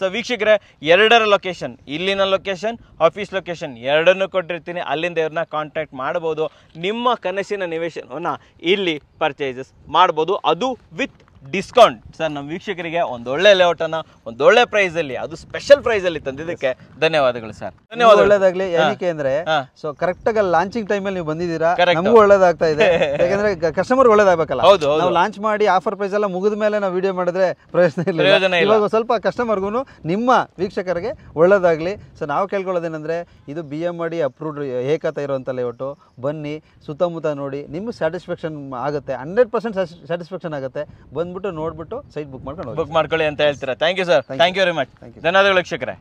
ಸರ್ ವೀಕ್ಷಕರೇ ಎರಡರ ಲೊಕೇಶನ್ ಇಲ್ಲಿನ ಲೊಕೇಶನ್ ಆಫೀಸ್ ಲೊಕೇಶನ್ ಎರಡನ್ನು ಕೊಟ್ಟಿರ್ತೀನಿ ಅಲ್ಲಿಂದ ಇವ್ರನ್ನ ಕಾಂಟ್ಯಾಕ್ಟ್ ಮಾಡಬಹುದು ನಿಮ್ಮ ಕನಸಿನ ನಿವೇಶನವನ್ನ ಇಲ್ಲಿ ಪರ್ಚೇಸಸ್ ಮಾಡಬಹುದು ಅದು ವಿತ್ ಡಿಸ್ಕೌಂಟ್ ಸರ್ ನಮ್ಮ ವೀಕ್ಷಕರಿಗೆ ಒಂದೊಳ್ಳೆ ಲೇಔಟನ್ನು ಒಂದೊಳ್ಳೆ ಪ್ರೈಸಲ್ಲಿ ಅದು ಸ್ಪೆಷಲ್ ಪ್ರೈಸಲ್ಲಿ ತಂದಿದ್ದಕ್ಕೆ ಧನ್ಯವಾದಗಳು ಸರ್ ಧನ್ಯವಾದ ಒಳ್ಳೇದಾಗಲಿ ಏನಕ್ಕೆ ಅಂದ್ರೆ ಸೊ ಕರೆಕ್ಟಾಗಿ ಲಾಂಚಿಂಗ್ ಟೈಮಲ್ಲಿ ನೀವು ಬಂದಿದ್ದೀರಾ ನಮಗೂ ಒಳ್ಳೇದಾಗ್ತಾ ಇದೆ ಯಾಕಂದ್ರೆ ಕಸ್ಟಮರ್ ಒಳ್ಳೇದಾಗಬೇಕಲ್ಲ ಹೌದು ನಾವು ಲಾಂಚ್ ಮಾಡಿ ಆಫರ್ ಪ್ರೈಸ್ ಎಲ್ಲ ಮುಗಿದ ಮೇಲೆ ನಾವು ವಿಡಿಯೋ ಮಾಡಿದ್ರೆ ಪ್ರಯೋಜನ ಇಲ್ಲ ಇವಾಗ ಸ್ವಲ್ಪ ಕಸ್ಟಮರ್ಗೂ ನಿಮ್ಮ ವೀಕ್ಷಕರಿಗೆ ಒಳ್ಳೇದಾಗಲಿ ಸೊ ನಾವು ಕೇಳ್ಕೊಳ್ಳೋದೇನೆಂದರೆ ಇದು ಬಿ ಎಮ್ ಮಾಡಿ ಅಪ್ರೂವ್ಡ್ ಏಕತ ಇರುವಂಥ ಲೇಔಟು ಬನ್ನಿ ಸುತ್ತಮುತ್ತ ನೋಡಿ ನಿಮ್ಮ ಸ್ಯಾಟಿಸ್ಫ್ಯಾಕ್ಷನ್ ಆಗುತ್ತೆ ಹಂಡ್ರೆಡ್ ಪರ್ಸೆಂಟ್ ಸ್ಯಾಟಿಸ್ಫ್ಯಾಕ್ಷನ್ ಆಗುತ್ತೆ ಬಂದು ಬಂದ್ಬಿಟ್ಟು ನೋಡ್ಬಿಟ್ಟು ಸೈಟ್ ಬುಕ್ ಮಾಡ್ಕೊಂಡು ಬುಕ್ ಮಾಡ್ಕೊಳ್ಳಿ ಅಂತ ಹೇಳ್ತೀರಾ thank you sir thank you very much ಧನ್ಯವಾದಗಳು ವೀಕ್ಷಕರೇ